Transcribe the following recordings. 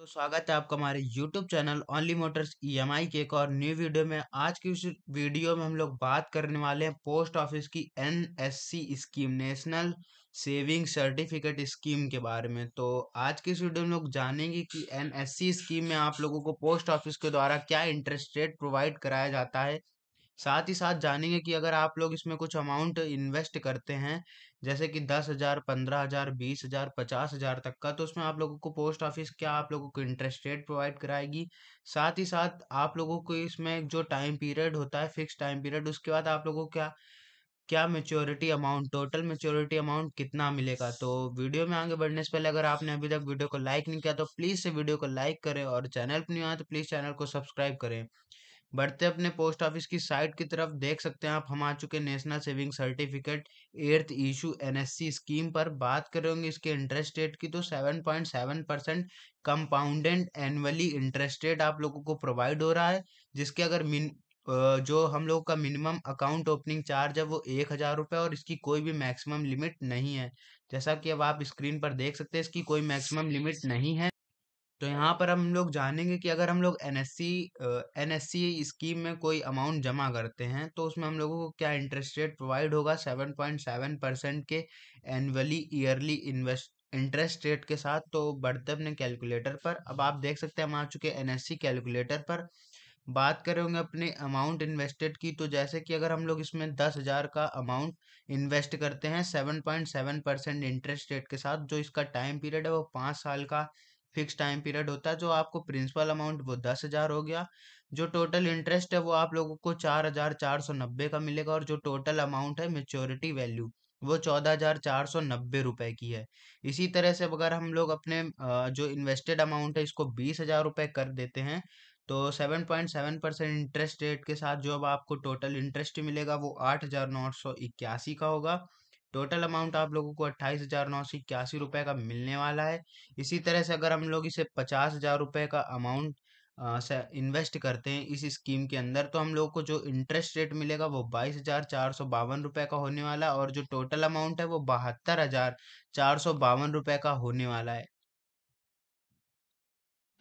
तो स्वागत है आपका हमारे YouTube चैनल ओनली मोटर्स ई के एक और न्यू वीडियो में आज की इस वीडियो में हम लोग बात करने वाले हैं पोस्ट ऑफिस की N scheme national saving certificate scheme के बारे में तो आज की इस वीडियो में लोग जानेंगे कि एन स्कीम में आप लोगों को पोस्ट ऑफिस के द्वारा क्या इंटरेस्ट रेट प्रोवाइड कराया जाता है साथ ही साथ जानेंगे कि अगर आप लोग इसमें कुछ अमाउंट इन्वेस्ट करते हैं जैसे कि दस हज़ार पंद्रह हज़ार बीस हज़ार पचास हज़ार तक का तो उसमें आप लोगों को पोस्ट ऑफिस क्या आप लोगों को इंटरेस्ट रेट प्रोवाइड कराएगी साथ ही साथ आप लोगों को इसमें जो टाइम पीरियड होता है फिक्स टाइम पीरियड उसके बाद आप लोगों को क्या क्या maturity amount total maturity amount कितना मिलेगा तो वीडियो में आगे बढ़ने से पहले अगर आपने अभी तक वीडियो को लाइक नहीं किया तो प्लीज़ से वीडियो को लाइक करें और चैनल पर नहीं आया तो प्लीज़ चैनल को सब्सक्राइब करें बढ़ते अपने पोस्ट ऑफिस की साइट की तरफ देख सकते हैं आप हम आ चुके national saving certificate eighth issue NSC scheme पर बात करेंगे इसके इंटरेस्ट रेट की तो seven point seven percent compounded annually interest rate आप लोगों को प्रोवाइड हो रहा है जिसके अगर मिन जो हम लोगों का मिनिमम अकाउंट ओपनिंग चार्ज है वो एक हज़ार रुपये और इसकी कोई भी मैक्सिमम लिमिट नहीं है जैसा कि अब आप स्क्रीन पर देख सकते हैं इसकी कोई मैक्सिमम लिमिट नहीं है तो यहाँ पर हम लोग जानेंगे कि अगर हम लोग एन एस सी स्कीम में कोई अमाउंट जमा करते हैं तो उसमें हम लोगों को क्या इंटरेस्ट रेट प्रोवाइड होगा सेवन पॉइंट सेवन परसेंट के annually yearly invest interest rate के साथ तो बढ़ते अपने कैलकुलेटर पर अब आप देख सकते हैं हम आ चुके हैं सी कैलकुलेटर पर बात करेंगे अपने अमाउंट इन्वेस्टेड की तो जैसे कि अगर हम लोग इसमें दस हज़ार का अमाउंट इन्वेस्ट करते हैं seven point seven percent interest rate के साथ जो इसका टाइम पीरियड है वो पाँच साल का फिक्स टाइम पीरियड होता है जो आपको प्रिंसिपल अमाउंट वो दस हज़ार हो गया जो टोटल इंटरेस्ट है वो आप लोगों को चार हज़ार चार सौ नब्बे का मिलेगा और जो टोटल अमाउंट है मेच्योरिटी वैल्यू वो चौदह हज़ार चार सौ नब्बे रुपये की है इसी तरह से अगर हम लोग अपने जो इन्वेस्टेड अमाउंट है इसको बीस हज़ार रुपये कर देते हैं तो seven point seven percent interest rate के साथ जो अब आपको टोटल इंटरेस्ट मिलेगा वो आठ हज़ार नौ सौ इक्यासी का होगा टोटल अमाउंट आप लोगों को अट्ठाईस हजार नौ सौ इक्यासी रुपए का मिलने वाला है इसी तरह से अगर हम लोग इसे पचास हजार रुपए का अमाउंट से इन्वेस्ट करते हैं इस स्कीम के अंदर तो हम लोग को जो इंटरेस्ट रेट मिलेगा वो बाईस हजार चार सौ बावन रुपए का होने वाला है और जो टोटल अमाउंट है वो बहत्तर हजार चार सौ बावन रुपए का होने वाला है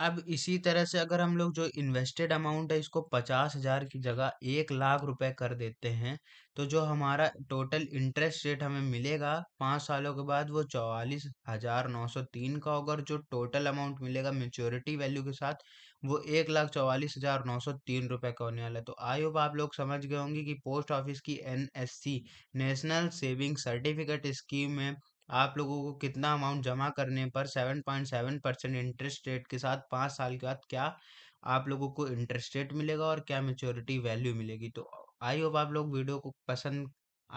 अब इसी तरह से अगर हम लोग जो इन्वेस्टेड अमाउंट है इसको पचास हजार की जगह एक लाख रुपए कर देते हैं तो जो हमारा टोटल इंटरेस्ट रेट हमें मिलेगा पाँच सालों के बाद वो चौवालीस हजार नौ सौ तीन का होगा और जो टोटल अमाउंट मिलेगा मेच्योरिटी वैल्यू के साथ वो एक लाख चौवालीस हजार नौ सौ तीन रुपये का होने वाला है तो आई होप आप लोग समझ गए होंगे कि पोस्ट ऑफिस की N S C national saving certificate scheme में आप लोगों को कितना अमाउंट जमा करने पर seven point seven percent interest rate के साथ पाँच साल के बाद क्या आप लोगों को इंटरेस्ट रेट मिलेगा और क्या मेच्योरिटी वैल्यू मिलेगी तो आई होप आप लोग वीडियो को पसंद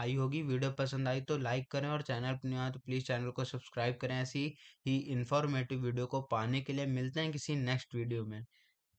आई होगी वीडियो पसंद आई तो लाइक करें और चैनल पर नहीं तो प्लीज़ चैनल को सब्सक्राइब करें ऐसी ही इन्फॉर्मेटिव वीडियो को पाने के लिए मिलते हैं किसी नेक्स्ट वीडियो में